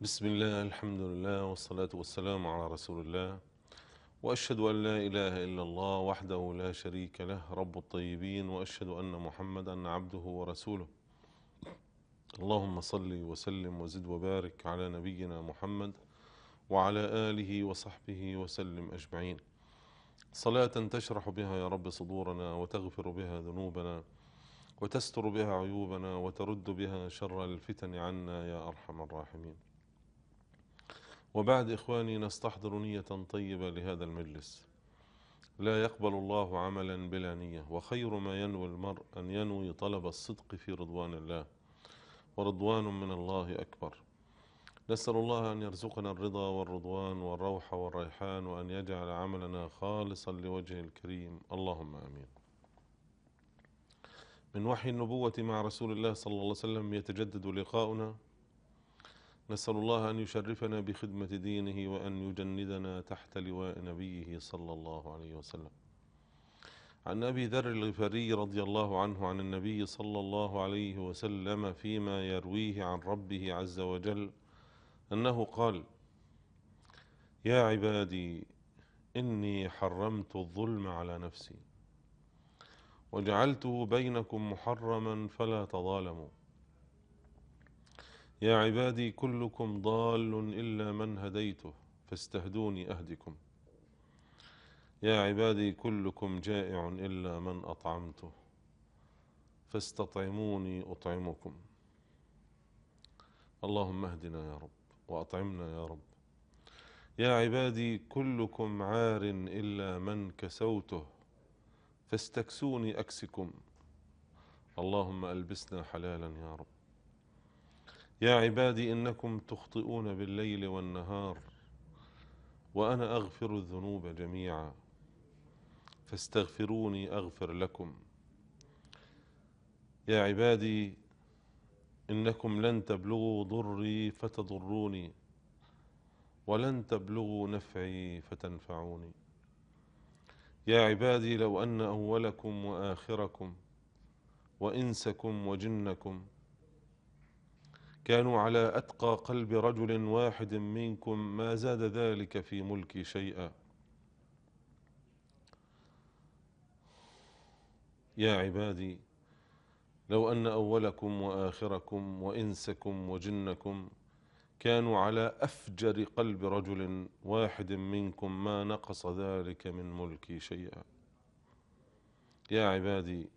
بسم الله الحمد لله والصلاة والسلام على رسول الله وأشهد أن لا إله إلا الله وحده لا شريك له رب الطيبين وأشهد أن محمدا عبده ورسوله اللهم صل وسلم وزد وبارك على نبينا محمد وعلى آله وصحبه وسلم أجمعين صلاة تشرح بها يا رب صدورنا وتغفر بها ذنوبنا وتستر بها عيوبنا وترد بها شر الفتن عنا يا أرحم الراحمين وبعد إخواني نستحضر نية طيبة لهذا المجلس لا يقبل الله عملا بلا نية وخير ما ينوي المرء أن ينوي طلب الصدق في رضوان الله ورضوان من الله أكبر نسأل الله أن يرزقنا الرضا والرضوان والروح والريحان وأن يجعل عملنا خالصا لوجهه الكريم اللهم آمين من وحي النبوة مع رسول الله صلى الله عليه وسلم يتجدد لقاؤنا نسأل الله أن يشرفنا بخدمة دينه وأن يجندنا تحت لواء نبيه صلى الله عليه وسلم عن أبي ذر الغفاري رضي الله عنه عن النبي صلى الله عليه وسلم فيما يرويه عن ربه عز وجل أنه قال يا عبادي إني حرمت الظلم على نفسي وجعلته بينكم محرما فلا تظالموا يا عبادي كلكم ضال إلا من هديته فاستهدوني أهدكم يا عبادي كلكم جائع إلا من أطعمته فاستطعموني أطعمكم اللهم اهدنا يا رب وأطعمنا يا رب يا عبادي كلكم عار إلا من كسوته فاستكسوني أكسكم اللهم ألبسنا حلالا يا رب يا عبادي إنكم تخطئون بالليل والنهار وأنا أغفر الذنوب جميعا فاستغفروني أغفر لكم يا عبادي إنكم لن تبلغوا ضري فتضروني ولن تبلغوا نفعي فتنفعوني يا عبادي لو أن أولكم وآخركم وإنسكم وجنكم كانوا على أتقى قلب رجل واحد منكم ما زاد ذلك في ملكي شيئا يا عبادي لو أن أولكم وآخركم وإنسكم وجنكم كانوا على أفجر قلب رجل واحد منكم ما نقص ذلك من ملكي شيئا يا عبادي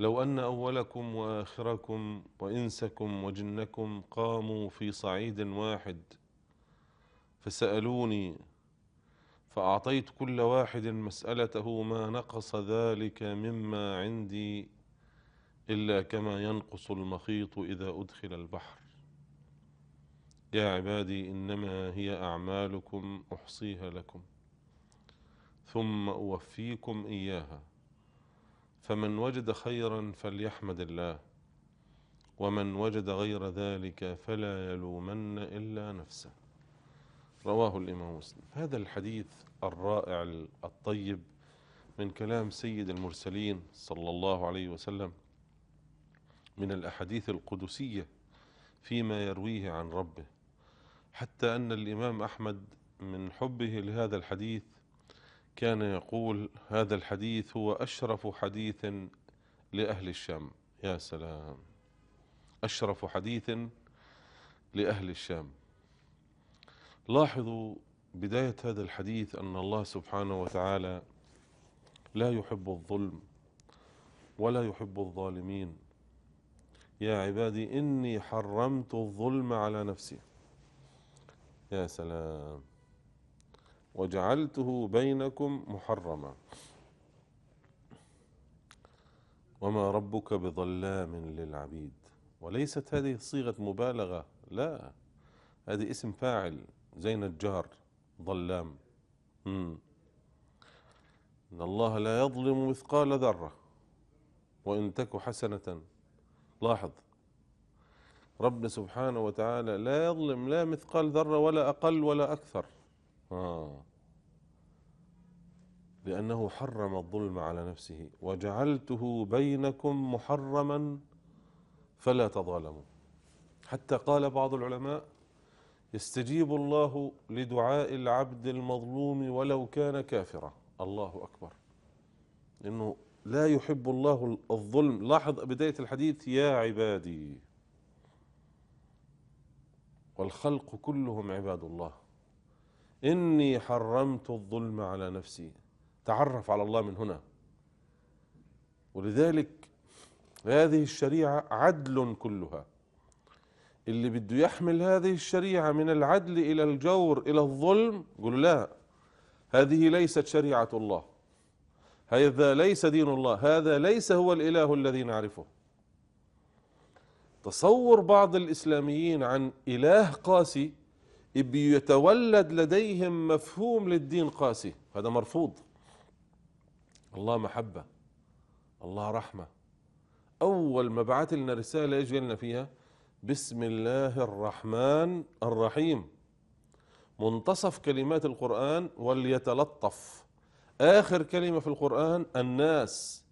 لو أن أولكم وآخركم وإنسكم وجنكم قاموا في صعيد واحد فسألوني فأعطيت كل واحد مسألته ما نقص ذلك مما عندي إلا كما ينقص المخيط إذا أدخل البحر يا عبادي إنما هي أعمالكم أحصيها لكم ثم أوفيكم إياها فمن وجد خيرا فليحمد الله ومن وجد غير ذلك فلا يلومن إلا نفسه رواه الإمام مسلم هذا الحديث الرائع الطيب من كلام سيد المرسلين صلى الله عليه وسلم من الأحاديث القدسية فيما يرويه عن ربه حتى أن الإمام أحمد من حبه لهذا الحديث كان يقول هذا الحديث هو أشرف حديث لأهل الشام يا سلام أشرف حديث لأهل الشام لاحظوا بداية هذا الحديث أن الله سبحانه وتعالى لا يحب الظلم ولا يحب الظالمين يا عبادي إني حرمت الظلم على نفسي يا سلام وجعلته بينكم محرما وما ربك بظلام للعبيد وليست هذه صيغة مبالغة لا هذه اسم فاعل زي نجار ظلام إن الله لا يظلم مثقال ذرة وإن تك حسنة لاحظ ربنا سبحانه وتعالى لا يظلم لا مثقال ذرة ولا أقل ولا أكثر آه. لأنه حرم الظلم على نفسه وجعلته بينكم محرما فلا تظالموا حتى قال بعض العلماء يستجيب الله لدعاء العبد المظلوم ولو كان كافرا الله أكبر إنه لا يحب الله الظلم لاحظ بداية الحديث يا عبادي والخلق كلهم عباد الله إني حرمت الظلم على نفسي تعرف على الله من هنا ولذلك هذه الشريعة عدل كلها اللي بده يحمل هذه الشريعة من العدل إلى الجور إلى الظلم قل لا هذه ليست شريعة الله هذا ليس دين الله هذا ليس هو الإله الذي نعرفه تصور بعض الإسلاميين عن إله قاسي بيتولد لديهم مفهوم للدين قاسي هذا مرفوض الله محبة الله رحمة أول ما بعث لنا رسالة إيش لنا فيها بسم الله الرحمن الرحيم منتصف كلمات القرآن وليتلطف آخر كلمة في القرآن الناس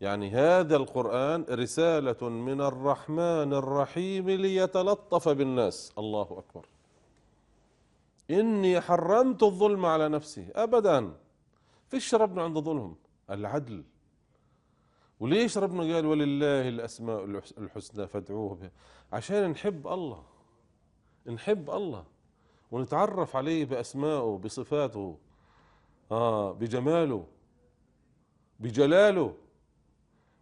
يعني هذا القرآن رسالة من الرحمن الرحيم ليتلطف بالناس الله أكبر إني حرمت الظلم على نفسي أبدا فيش ربنا عند ظلم العدل وليش ربنا قال ولله الأسماء الحسنى فادعوه بها عشان نحب الله نحب الله ونتعرف عليه بأسمائه بصفاته آه بجماله بجلاله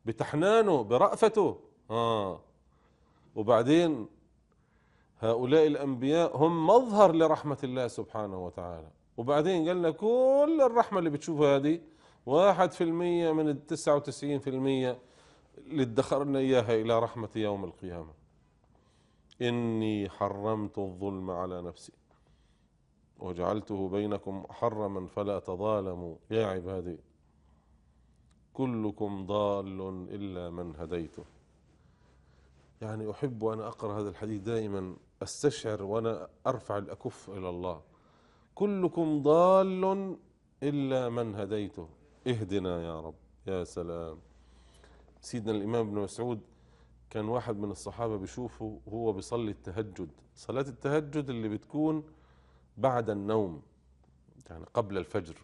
بتحنانه برأفته آه وبعدين هؤلاء الأنبياء هم مظهر لرحمة الله سبحانه وتعالى وبعدين قال كل الرحمة اللي بتشوفها هذه واحد في المية من التسعة وتسعين في المية اللي ادخرنا إياها إلى رحمة يوم القيامة إني حرمت الظلم على نفسي وجعلته بينكم حرما فلا تظالموا يا عبادي كلكم ضال إلا من هديته يعني أحب أن أقرأ هذا الحديث دائما استشعر وانا ارفع الاكف الى الله كلكم ضال الا من هديته اهدنا يا رب يا سلام سيدنا الامام ابن مسعود كان واحد من الصحابه بيشوفه وهو بيصلي التهجد صلاه التهجد اللي بتكون بعد النوم يعني قبل الفجر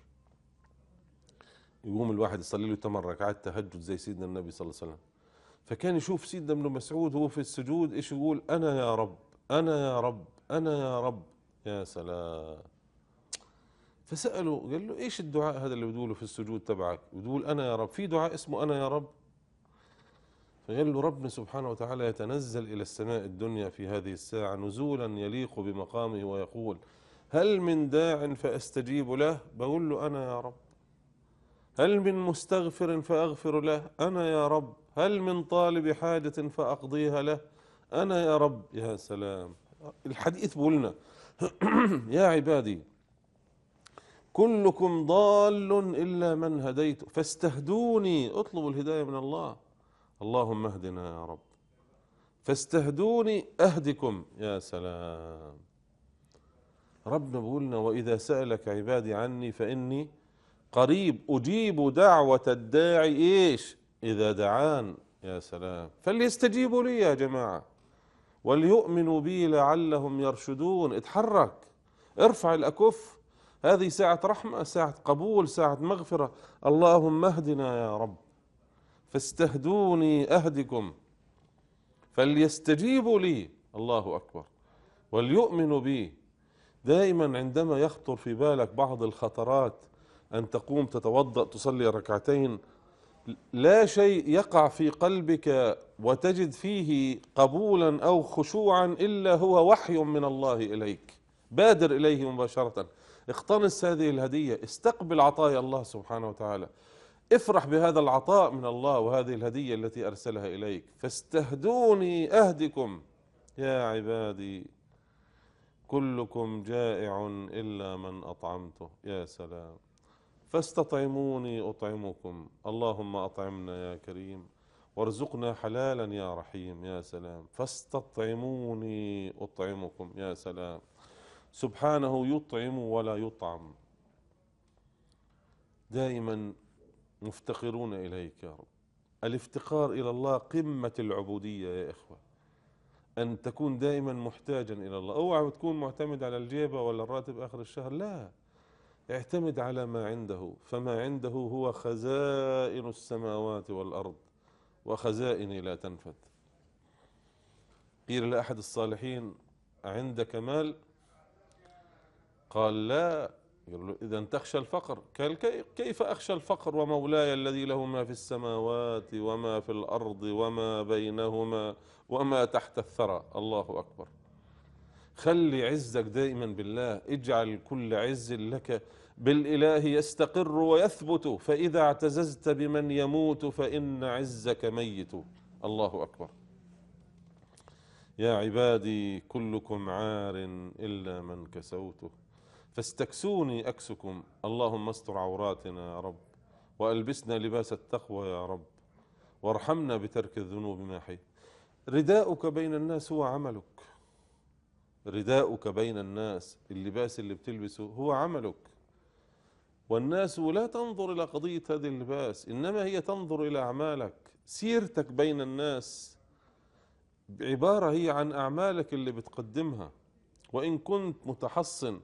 يقوم الواحد يصلي له ثمان ركعات تهجد زي سيدنا النبي صلى الله عليه وسلم فكان يشوف سيدنا ابن مسعود وهو في السجود ايش يقول انا يا رب أنا يا رب أنا يا رب يا سلام فسأله قال له إيش الدعاء هذا اللي بتقوله في السجود تبعك بتقول أنا يا رب في دعاء اسمه أنا يا رب فقال له ربنا سبحانه وتعالى يتنزل إلى السماء الدنيا في هذه الساعة نزولا يليق بمقامه ويقول هل من داع فأستجيب له بقول له أنا يا رب هل من مستغفر فأغفر له أنا يا رب هل من طالب حاجة فأقضيها له أنا يا رب يا سلام الحديث بولنا يا عبادي كلكم ضال إلا من هديت فاستهدوني اطلبوا الهداية من الله اللهم اهدنا يا رب فاستهدوني أهدكم يا سلام ربنا بولنا وإذا سألك عبادي عني فإني قريب أجيب دعوة الداعي إيش إذا دعان يا سلام فليستجيبوا لي يا جماعة وليؤمنوا بي لعلهم يرشدون اتحرك ارفع الأكف هذه ساعة رحمة ساعة قبول ساعة مغفرة اللهم اهدنا يا رب فاستهدوني أهدكم فليستجيبوا لي الله أكبر وليؤمنوا بي دائما عندما يخطر في بالك بعض الخطرات أن تقوم تتوضأ تصلي ركعتين لا شيء يقع في قلبك وتجد فيه قبولا او خشوعا الا هو وحي من الله اليك بادر اليه مباشره اقتنص هذه الهديه استقبل عطايا الله سبحانه وتعالى افرح بهذا العطاء من الله وهذه الهديه التي ارسلها اليك فاستهدوني اهدكم يا عبادي كلكم جائع الا من اطعمته يا سلام فاستطعموني أطعمكم اللهم أطعمنا يا كريم وارزقنا حلالا يا رحيم يا سلام فاستطعموني أطعمكم يا سلام سبحانه يطعم ولا يطعم دائما مفتقرون إليك يا رب الافتقار إلى الله قمة العبودية يا إخوة أن تكون دائما محتاجا إلى الله اوعى تكون معتمد على الجيبة ولا الراتب آخر الشهر لا اعتمد على ما عنده فما عنده هو خزائن السماوات والأرض وخزائني لا تنفد قيل لأحد الصالحين عندك مال قال لا له إذا تخشى الفقر قال كيف أخشى الفقر ومولاي الذي له ما في السماوات وما في الأرض وما بينهما وما تحت الثرى الله أكبر خلي عزك دائما بالله اجعل كل عز لك بالإله يستقر ويثبت فإذا اعتززت بمن يموت فإن عزك ميت الله أكبر يا عبادي كلكم عار إلا من كسوته فاستكسوني أكسكم اللهم استر عوراتنا يا رب وألبسنا لباس التقوى يا رب وارحمنا بترك الذنوب ما حي رداؤك بين الناس هو عملك رداؤك بين الناس اللباس اللي بتلبسه هو عملك والناس لا تنظر إلى قضية هذا اللباس إنما هي تنظر إلى أعمالك سيرتك بين الناس عبارة هي عن أعمالك اللي بتقدمها وإن كنت متحصن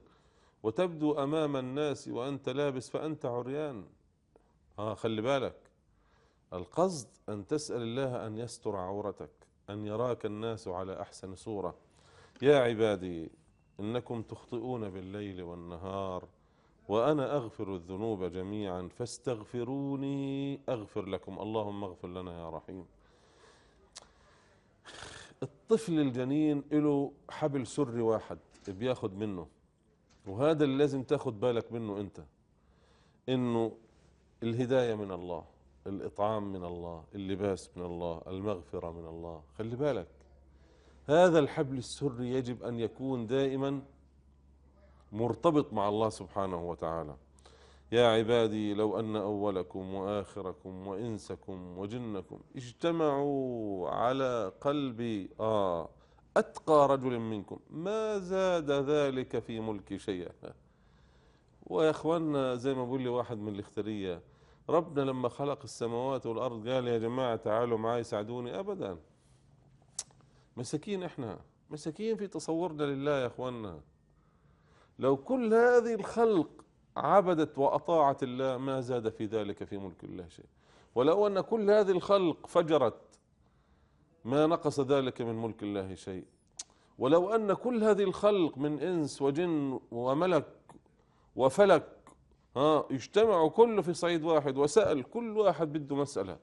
وتبدو أمام الناس وأنت لابس فأنت عريان آه خلي بالك القصد أن تسأل الله أن يستر عورتك أن يراك الناس على أحسن صورة يا عبادي إنكم تخطئون بالليل والنهار وأنا أغفر الذنوب جميعا فاستغفروني أغفر لكم اللهم اغفر لنا يا رحيم الطفل الجنين له حبل سري واحد بياخد منه وهذا اللي لازم تاخد بالك منه انت انه الهدايه من الله الاطعام من الله اللباس من الله المغفره من الله خلي بالك هذا الحبل السري يجب أن يكون دائما مرتبط مع الله سبحانه وتعالى يا عبادي لو أن أولكم وآخركم وإنسكم وجنكم اجتمعوا على قلبي آه أتقى رجل منكم ما زاد ذلك في ملكي شيئا ويا اخوانا زي ما بيقول لي واحد من الاختريه ربنا لما خلق السماوات والارض قال يا جماعه تعالوا معي ساعدوني ابدا مساكين احنا مساكين في تصورنا لله يا اخواننا لو كل هذه الخلق عبدت واطاعت الله ما زاد في ذلك في ملك الله شيء ولو ان كل هذه الخلق فجرت ما نقص ذلك من ملك الله شيء ولو ان كل هذه الخلق من انس وجن وملك وفلك ها يجتمعوا كله في صعيد واحد وسال كل واحد بده مساله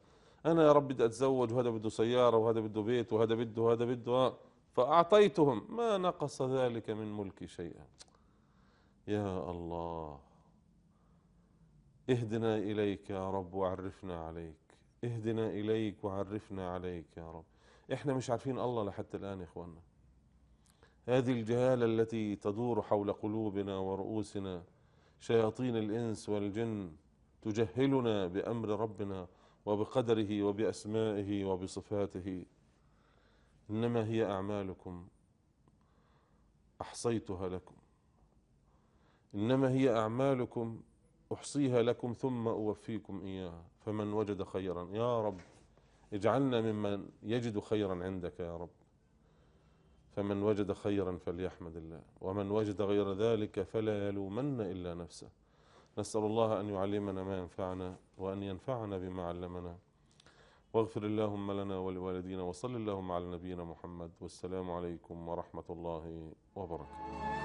انا يا رب بدي اتزوج وهذا بده سياره وهذا بده بيت وهذا بده وهذا بده آه. فاعطيتهم ما نقص ذلك من ملكي شيئا يا الله اهدنا اليك يا رب وعرفنا عليك اهدنا اليك وعرفنا عليك يا رب احنا مش عارفين الله لحتى الان يا اخواننا هذه الجهاله التي تدور حول قلوبنا ورؤوسنا شياطين الانس والجن تجهلنا بامر ربنا وبقدره وبأسمائه وبصفاته إنما هي أعمالكم أحصيتها لكم إنما هي أعمالكم أحصيها لكم ثم أوفيكم إياها فمن وجد خيرا يا رب اجعلنا ممن يجد خيرا عندك يا رب فمن وجد خيرا فليحمد الله ومن وجد غير ذلك فلا يلومن إلا نفسه نسأل الله أن يعلمنا ما ينفعنا وأن ينفعنا بما علمنا واغفر اللهم لنا ولوالدينا وصل اللهم على نبينا محمد والسلام عليكم ورحمة الله وبركاته